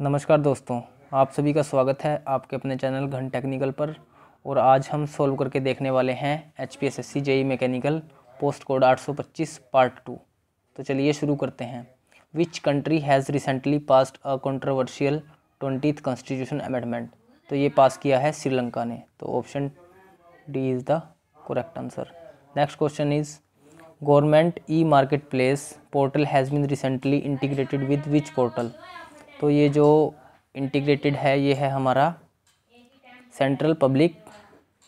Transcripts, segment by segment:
नमस्कार दोस्तों आप सभी का स्वागत है आपके अपने चैनल घन टेक्निकल पर और आज हम सॉल्व करके देखने वाले हैं H P S S C JE mechanical post code 825 part two तो चलिए शुरू करते हैं which country has recently passed a controversial twenty constitution amendment तो ये पास किया है श्रीलंका ने तो option D is the correct answer next question is government e market place portal has been recently integrated with which portal तो ये जो integrated है ये है हमारा सेंट्रल पब्लिक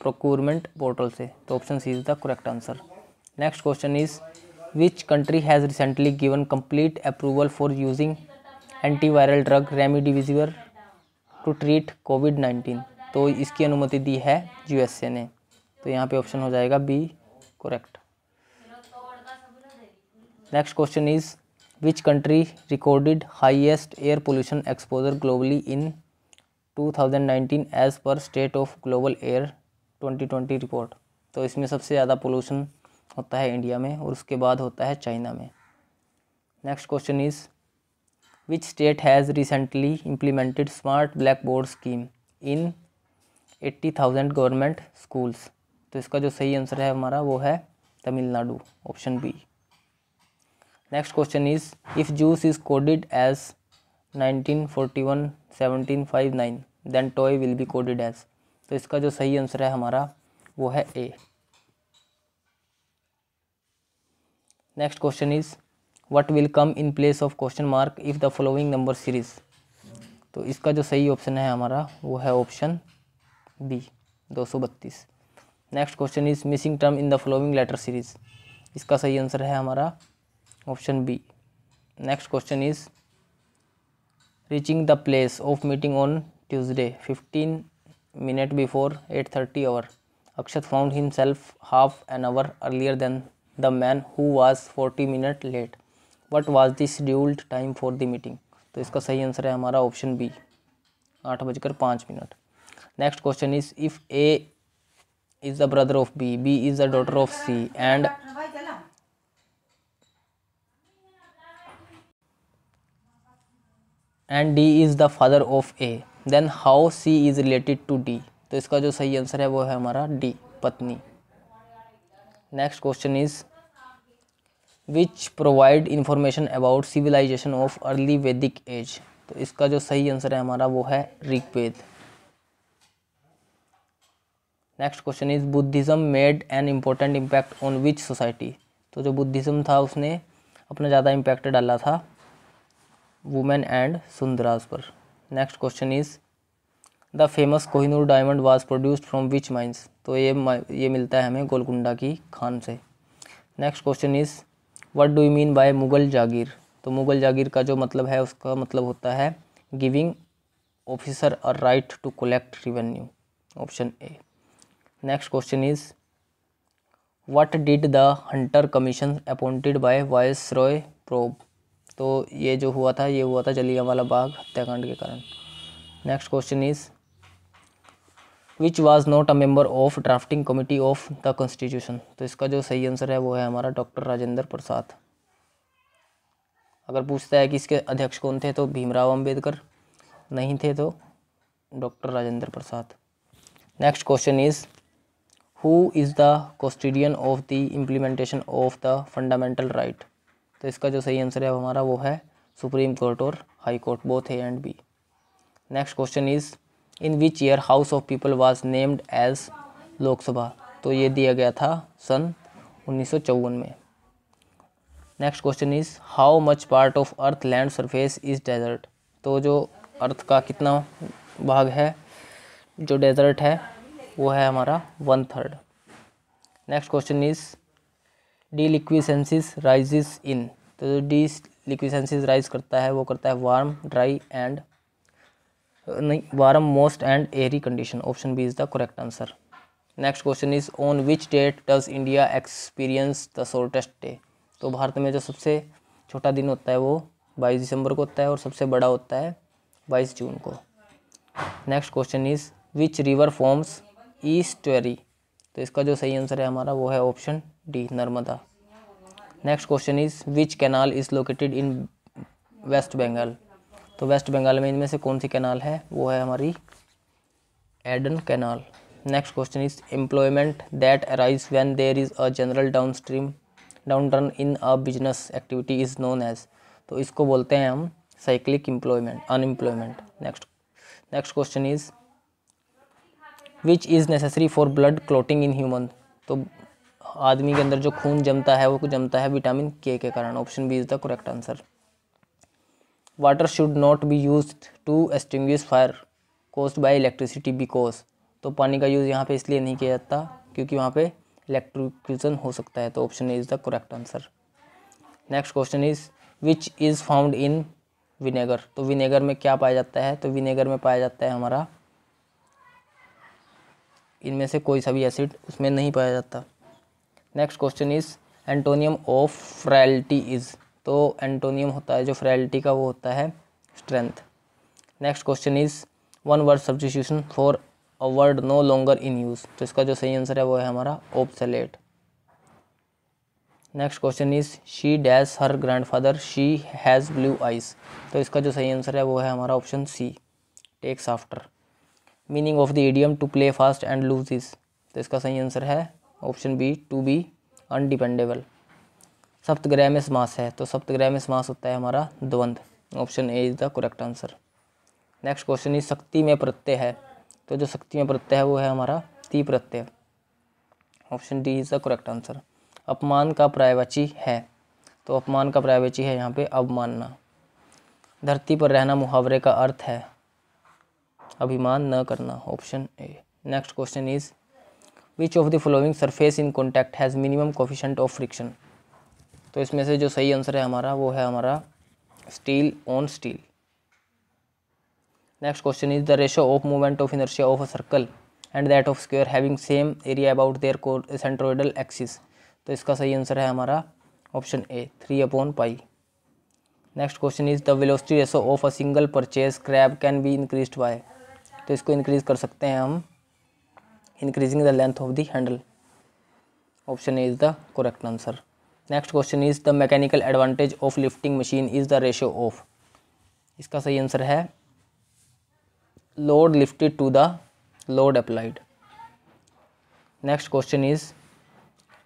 प्रोक्यूरमेंट पोर्टल से तो option C is the correct answer next question is which country has recently given complete approval for using antiviral drug remdesivir to treat COVID nineteen तो इसकी अनुमति दी है ए ने तो यहाँ पे ऑप्शन हो जाएगा B correct next question is highest air pollution exposure globally in two thousand in 2019 पर state of global air twenty 2020 record तो इसमें सबसे ज़्यादा पोल्यूशन होता है इंडिया में और उसके बाद होता है चाइना में next question is which state has recently implemented smart black board scheme in eighty thousand government schools तो इसका जो सही आंसर है हमारा वो है Tamil Nadu option B next question is if juice is coded as 1941 1759 then toy will be coded as तो इसका जो सही आंसर है हमारा वो है A next question is what will come in place of question mark if the following number series तो इसका जो सही ऑप्शन है हमारा वो है ऑप्शन बी दो सौ बत्तीस next question is missing term in the following letter series इसका सही आंसर है हमारा option B next question is reaching the place of meeting on Tuesday fifteen minute before eight thirty hour Akshat found himself half an hour earlier than the man who was forty minute late what was the scheduled time for the meeting तो इसका सही answer है हमारा option B आठ बजकर पाँच मिनट next question is if A is the brother of B B is the daughter of C and and D is the father of A then how C is related to D तो इसका जो सही answer है वो है हमारा D पत्नी next question is which provide information about civilization of early Vedic age तो इसका जो सही आंसर है हमारा वो है Rigveda next question is Buddhism made an important impact on which society तो जो बुद्धिज़्म था उसने अपना ज़्यादा इम्पैक्ट डाला था वुमेन एंड सुंदराज पर next question is the famous Kohinoor diamond was produced from which mines तो ये ये मिलता है हमें गोलकुंडा की खान से next question is what do you mean by Mughal jagir तो मुगल जागीर का जो मतलब है उसका मतलब होता है giving officer a right to collect revenue option A next question is what did the Hunter commission appointed by viceroy probe तो ये जो हुआ था ये हुआ था वाला बाग हत्याकांड के कारण next question is which was not a member of drafting committee of the constitution तो इसका जो सही आंसर है वो है हमारा डॉक्टर राजेंद्र प्रसाद अगर पूछता है कि इसके अध्यक्ष कौन थे तो भीमराव अंबेडकर नहीं थे तो doctor Rajendra Prasad next question is who is the custodian of the implementation of the fundamental right तो इसका जो सही आंसर है हमारा वो है सुप्रीम कोर्ट और हाई कोर्ट बोथ है and B next question is in which year house of people was named as Lok Sabha तो ये दिया गया था सन उन्नीस में next question is how much part of earth land surface is desert तो जो अर्थ का कितना भाग है जो डेजर्ट है वो है हमारा one third next question is D लिक्विसेंसिस राइजिस इन तो जो डी लिक्विसेंसीज राइज करता है वो करता है वार्म ड्राई एंड नहीं warm moist and airy condition option B is the correct answer next question is on which date does India experience the shortest day तो भारत में जो सबसे छोटा दिन होता है वो बाईस दिसंबर को होता है और सबसे बड़ा होता है बाईस जून को next question is which river forms estuary तो इसका जो सही आंसर है हमारा वो है option D Narmada next question is which canal is located in West Bengal तो वेस्ट बंगाल में इनमें से कौन सी कैनाल है वो है हमारी Eden canal next question is employment that arise when there is a general down stream down turn in a business activity is known as तो इसको बोलते हैं हम cyclic employment unemployment next next question is which is necessary for blood clotting in human तो आदमी के अंदर जो खून जमता है वो जमता है विटामिन के के कारण option B is the correct answer water should not be use to extinguish fire caused by electricity because तो पानी का यूज़ यहाँ पे इसलिए नहीं किया जाता क्योंकि वहाँ पे इलेक्ट्रिक्यूजन हो सकता है तो option A is the correct answer next question is which is found in vinegar तो विनेगर में क्या पाया जाता है तो विनेगर में पाया जाता है हमारा इनमें से कोई सा भी एसिड उसमें नहीं पाया जाता next question is antonym of frailty is तो एंटोनियम होता है जो फ्रैलिटी का वो होता है strength next question is one word substitution for a word no longer in use तो इसका जो सही आंसर है वो है हमारा obsolete next question is she dash her grandfather she has blue eyes तो इसका जो सही आंसर है वो है हमारा option C takes after meaning of the idiom to play fast and loose is तो इसका सही आंसर है option B to be undependable सप्तग्रह में समास है तो सप्तग्रह में समास होता है हमारा द्वंद्व option A is the correct answer next question is शक्ति में प्रत्यय है तो जो शक्ति में प्रत्यय है वो है हमारा ती प्रत्यय option D is the correct answer अपमान का प्रायवाची है तो अपमान का प्रायवाची है यहाँ पे अवमानना धरती पर रहना मुहावरे का अर्थ है अभिमान न करना option A next question is which of the following surface in contact has minimum coefficient of friction तो इसमें से जो सही आंसर है हमारा वो है हमारा steel on steel next question is the ratio of movement of inertia of a circle and that of square having same area about their centroidal axis तो इसका सही आंसर है हमारा option A three upon pi next question is the velocity ratio of a single purchase crab can be increase by तो इसको increase कर सकते हैं हम increasing the length of the handle option a is the correct answer next question is the mechanical advantage of lifting machine is the ratio of इसका सही answer है load lifted to the load applied next question is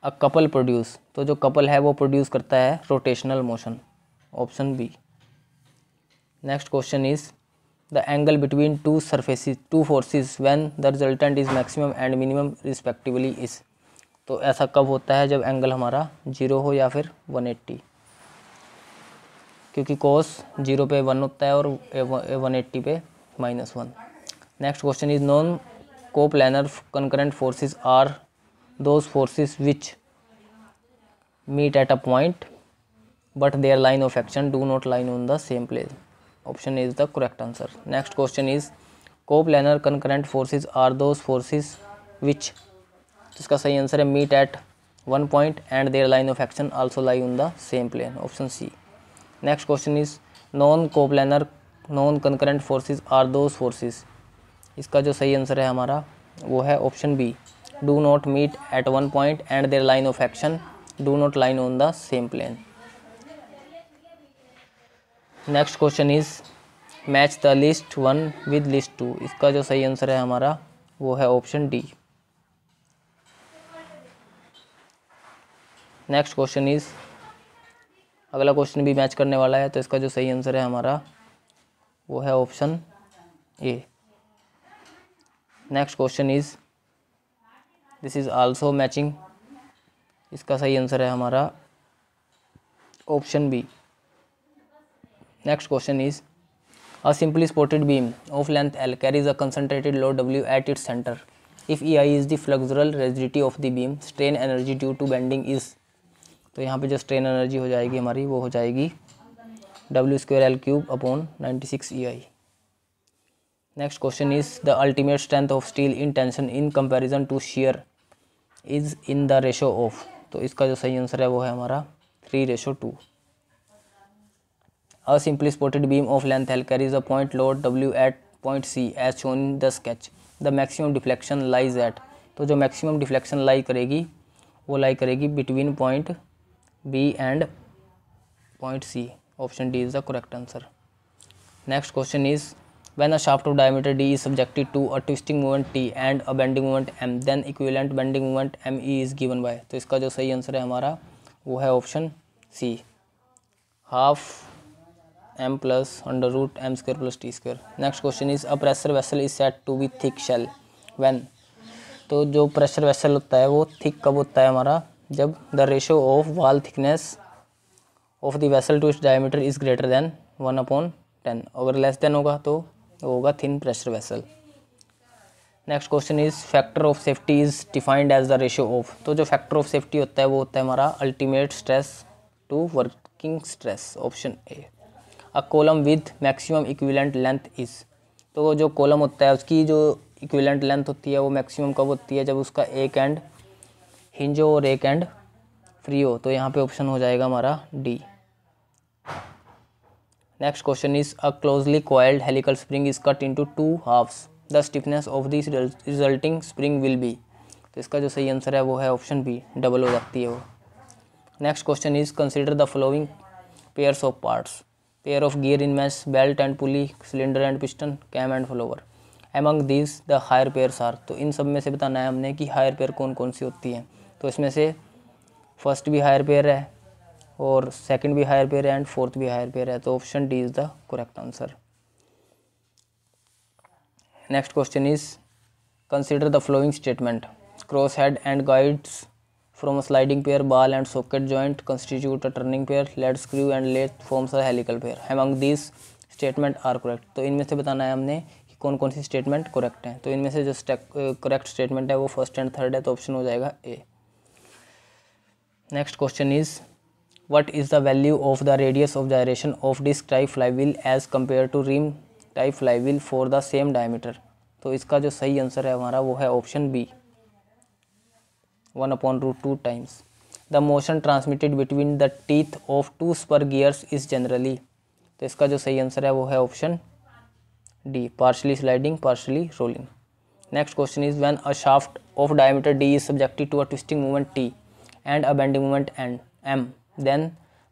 a couple produce तो जो couple है वो produce करता है rotational motion option B next question is the angle between two surfaces two forces when the resultant is maximum and minimum respectively is तो ऐसा कब होता है जब एंगल हमारा जीरो हो या फिर वन एट्टी क्योंकि कोस जीरो पे वन होता है और वन एट्टी पे minus one next question is non coplanar concurrent forces are those forces which meet at a point but their line of action do not line on the same place option is the correct answer next question is co coplanar concurrent forces are those forces which इसका सही answer है meet at one point and their line of action also lie on the same plane option C next question is non co coplanar non concurrent forces are those forces इसका जो सही answer है हमारा वो है option B do not meet at one point and their line of action do not line on the same plane next question is match the list one with list two इसका जो सही answer है हमारा वो है option D next question is अगला question भी match करने वाला है तो इसका जो सही आंसर है हमारा वो है option A next question is this is also matching इसका सही आंसर है हमारा option B next question is a simply supported beam of length L carries a concentrated load W at its centre if E I is the flexural rigidity of the beam strain energy due to bending is तो यहाँ पे जो strain energy हो जाएगी हमारी वो हो जाएगी W square L cube upon ninety six E I next question is the ultimate strength of steel in tension in comparison to shear is in the ratio of तो इसका जो सही आंसर है वो है हमारा three ratio two A simply spotted beam of length L carries a point load W at point C as shown in the sketch. The maximum deflection lies at तो जो maximum deflection lie करेगी वो lie करेगी between point B and point C. Option D is the correct answer. Next question is when a shaft of diameter d is subjected to a twisting moment t and a bending moment m then equivalent bending moment m e is given by तो इसका जो सही answer है हमारा वो है option C half M plus under root M square plus T square next question is a pressure vessel is set to be thick shell when तो जो प्रेशर वेसल होता है वो थिक कब होता है हमारा जब the ratio of wall thickness of the vessel to its diameter is greater than one upon ten अगर लेस देन होगा तो होगा thin pressure vessel next question is factor of safety is defined as the ratio of तो जो factor of safety होता है वो होता है हमारा ultimate stress to working stress option A a column with maximum equivalent length is तो जो कॉलम होता है उसकी जो इक्विलेंट लेंथ होती है वो मैक्सिमम कब होती है जब उसका एक एंड हिंज हो और एक एंड फ्री हो तो यहाँ पे ऑप्शन हो जाएगा हमारा D next question is a closely coiled helical spring is cut into two halves the stiffness of this resulting spring will be तो इसका जो सही आंसर है वो है ऑप्शन बी डबल हो जाती है वो next question is consider the following pairs of parts pair of gear in mesh belt and pulley cylinder and piston cam and follower among these the higher pairs are तो इन सब में से बताना है हमने कि हायर पेयर कौन कौन सी होती हैं तो इसमें से फर्स्ट भी हायर पेयर है और सेकेंड भी हायर पेयर है एंड फोर्थ भी हायर पेयर है तो option D is the correct answer next question is consider the following statement cross head and guides from a sliding pair ball and socket joint constitute a turning pair lead screw and lead forms a helical pair among these statement are तो इनमें से बताना है हमने कि कौन कौन सी statement correct हैं तो इनमें से जो करेक्ट स्टेटमेंट है वो फर्स्ट एंड थर्ड है तो ऑप्शन हो जाएगा A next question is what is the value of the radius of gyration of disc type flywheel as compare to rim type flywheel for the same diameter तो इसका जो सही answer है हमारा वो है option B one upon root two times the motion transmitted between the teeth of two spur gears is generally तो इसका जो सही आंसर है वो है option D partially sliding partially rolling next question is when a shaft of diameter D is subjected to a twisting movement T and a bending movement and M then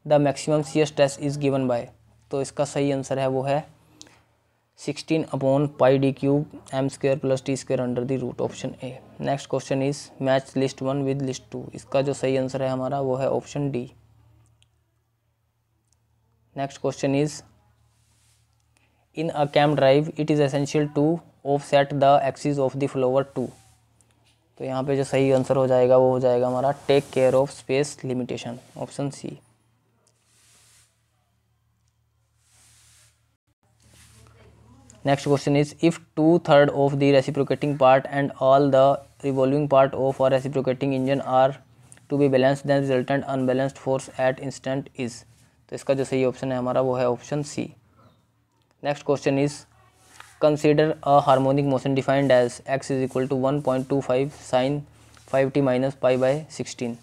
the maximum C stress is given by तो इसका सही answer है वो है sixteen upon pi D cube M square plus T square under the root option A next question is match list one with list two इसका जो सही answer है हमारा वो है option D next question is in a cam drive it is essential to offset the axis of the follower to तो यहाँ पे जो सही आंसर हो जाएगा वो हो जाएगा हमारा take care of space limitation option C next question is if two third of the reciprocating part and all the revolving part of are reciprocating engine are to be balance then resultant unbalanced force at instant is तो इसका जो सही option है हमारा वो है option C next question is consider a harmonic motion defined as X is equal to one point two five sign five T minus five by sixteen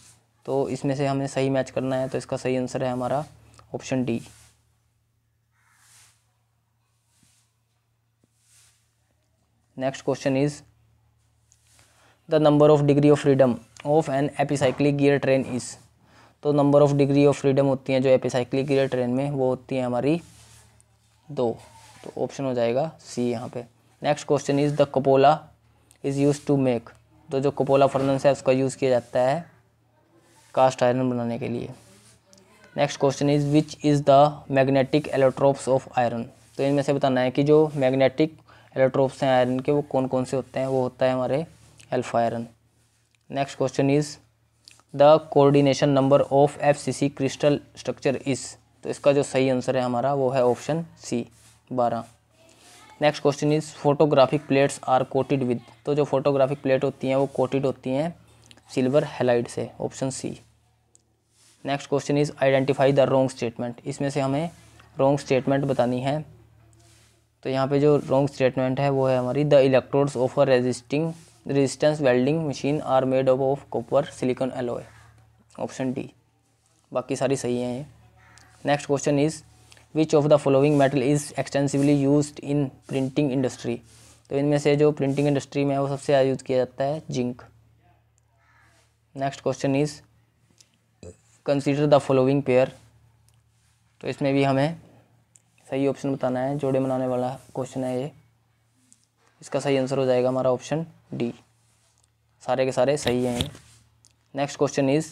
तो इसमें से हमें सही मैच करना है तो इसका सही आंसर है हमारा option D next question is the number of degree of freedom of an epicyclic gear train is तो number of degree of freedom होती हैं जो एपिसाइक्लिक गियर ट्रेन में वो होती हैं हमारी दो तो ऑप्शन हो जाएगा सी यहाँ पे next question is the cupola is use to make तो जो कपोला फर्नस है उसका यूज़ किया जाता है कास्ट आयरन बनाने के लिए next question is which is the magnetic allotropes of iron तो इनमें से बताना है कि जो मैग्नेटिक एलेक्ट्रोप्स हैं आयरन के वो कौन कौन से होते हैं वो होता है हमारे alpha iron next question is the coordination number of F C C crystal structure is तो इसका जो सही आंसर है हमारा वो है ऑप्शन सी बारह next question is photographic plates are coated with तो जो फोटोग्राफिक प्लेट होती हैं वो कोटेड होती हैं सिल्वर हैलाइड से option C next question is identify the wrong statement इसमें से हमें रोंग स्टेटमेंट बतानी है तो यहाँ पे जो रॉन्ग स्टेटमेंट है वो है हमारी the electrodes of a resisting resistance welding machine are made up of copper silicon alloy option D बाकी सारी सही हैं ये next question is which of the following metal is extensively use in printing industry तो इनमें से जो printing industry में है वो सबसे ज़्यादा यूज़ किया जाता है zinc next question is consider the following pair तो इसमें भी हमें सही ऑप्शन बताना है जोड़े बनाने वाला क्वेश्चन है ये इसका सही आंसर हो जाएगा हमारा ऑप्शन डी सारे के सारे सही हैं next question is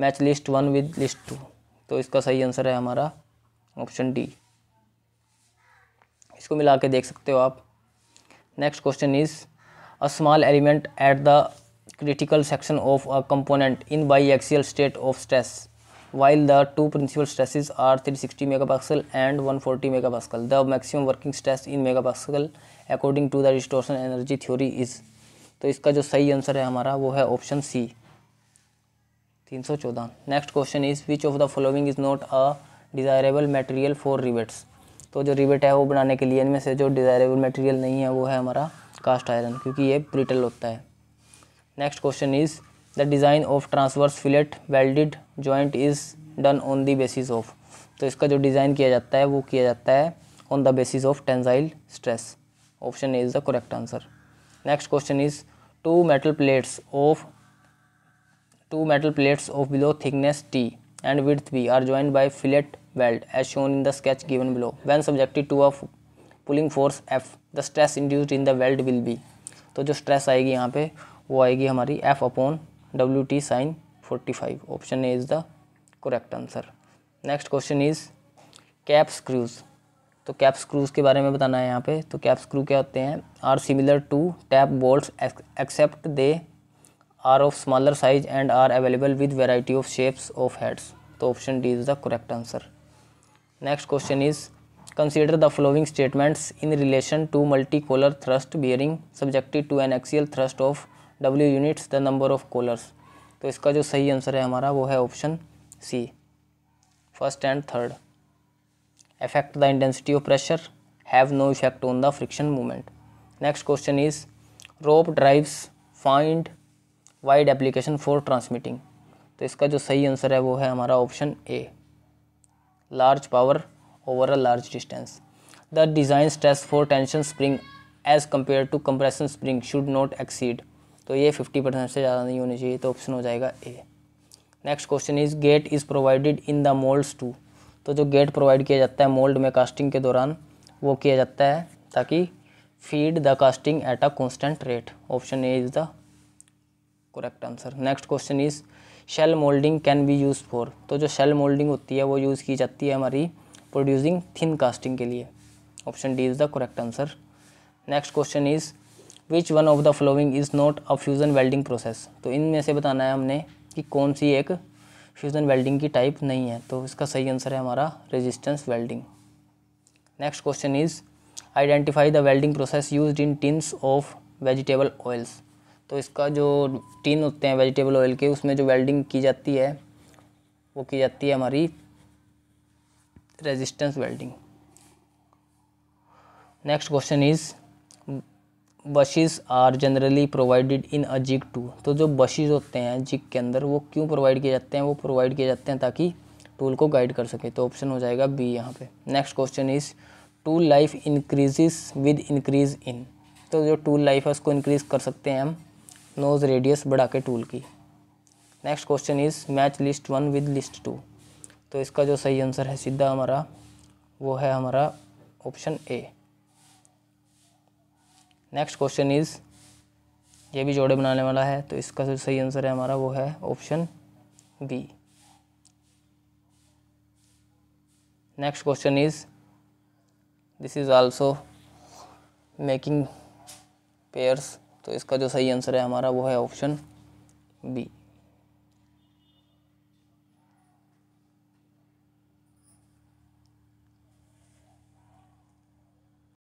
match list one with list two तो इसका सही आंसर है हमारा ऑप्शन डी इसको मिला के देख सकते हो आप next question is a small element at the critical section of a component in biaxial state of stress while the two principal stresses are 360 megapascal and 140 megapascal the maximum working stress in megapascal according to the distortion energy theory is तो इसका जो सही answer है हमारा वो है option C 314 next question is which of the following is not a desirable material for rivets तो जो रिबेट है वो बनाने के लिए इनमें से जो डिज़ायरेबल मटेरियल नहीं है वो है हमारा कास्ट आयरन क्योंकि ये ब्रिटल होता है next question is the design of transverse fillet welded joint is done on the basis of तो इसका जो डिज़ाइन किया जाता है वो किया जाता है on the basis of tensile stress option is the correct answer next question is two metal plates of two metal plates of below thickness T and with B are join by fillet weld as shown in the sketch given below when subjected to of pulling force F the stress induced in the weld will be तो जो stress आएगी यहाँ पे वो आएगी हमारी F upon W T sine forty five option A is the correct answer next question is cap screws तो cap screws के बारे में बताना है यहाँ पे तो कैप स्क्रू क्या होते हैं are similar to tap bolt except they are of smaller size and are available with variety of shapes of heads तो option D is the correct answer next question is consider the following statements in relation to multi collar thrust bearing subjected to an axial thrust of W units the number of collars तो इसका जो सही answer है हमारा वो है option C first and third effect the intensity of pressure have no effect on the friction movement next question is rope drives find wide application for transmitting तो इसका जो सही आंसर है वो है हमारा option A large power over a large distance the design stress for tension spring as compare to compression spring should not exceed तो ये फिफ्टी परसेंट से ज़्यादा नहीं होनी चाहिए तो ऑप्शन हो जाएगा A next question is gate is provided in the moulds to तो जो गेट प्रोवाइड किया जाता है मोल्ड में कास्टिंग के दौरान वो किया जाता है ताकि feed the casting at a constant rate option A is the correct answer next question is shell moulding can be use for तो जो शेल मोल्डिंग होती है वो यूज़ की जाती है हमारी प्रोड्यूसिंग थिन कास्टिंग के लिए option D is the correct answer next question is which one of the following is not a fusion welding process तो इनमें से बताना है हमने कि कौन सी एक फ्यूज़न वेल्डिंग की टाइप नहीं है तो इसका सही आंसर है हमारा resistance welding next question is identify the welding process use in tins of vegetable oils तो इसका जो टिन होते हैं वेजिटेबल ऑयल के उसमें जो वेल्डिंग की जाती है वो की जाती है हमारी resistance welding next question is bushes are generally provided in a jig to तो जो बशेज़ होते हैं जिग के अंदर वो क्यों प्रोवाइड किए जाते हैं वो प्रोवाइड किए जाते हैं ताकि टूल को गाइड कर सके तो ऑप्शन हो जाएगा बी यहाँ पे next question is tool life increases with increase in तो जो टूल लाइफ है उसको इंक्रीज़ कर सकते हैं हम नोज रेडियस बढ़ा के टूल की next question is match list one with list two तो इसका जो सही आंसर है सीधा हमारा वो है हमारा option A next question is ये भी जोड़े बनाने वाला है तो इसका जो सही आंसर है हमारा वो है option B next question is this is also making pairs तो इसका जो सही आंसर है हमारा वो है ऑप्शन बी